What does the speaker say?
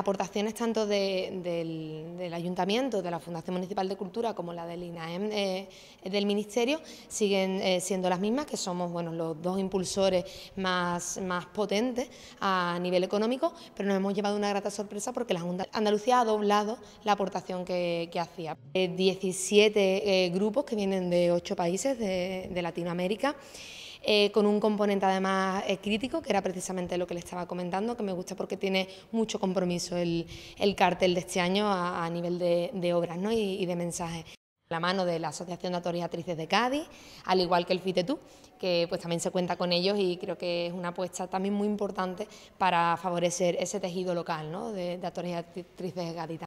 aportaciones tanto del, Ayuntamiento, de la Fundación Municipal de Cultura, como la del INAEM eh, del Ministerio, siguen eh, siendo las mismas, que somos los dos impulsores más, más potentes a nivel económico, pero nos hemos llevado una grata sorpresa porque la Junta Andalucía ha doblado la aportación que, hacía. 17 eh, grupos que vienen de ocho países de Latinoamérica. Eh, con un componente además eh, crítico, que era precisamente lo que le estaba comentando, que me gusta porque tiene mucho compromiso el, cártel cartel de este año a, nivel de, obras y, de mensajes la mano de la Asociación de Actores y Actrices de Cádiz, al igual que el FITETU, que pues también se cuenta con ellos y creo que es una apuesta también muy importante para favorecer ese tejido local de, actores y actrices de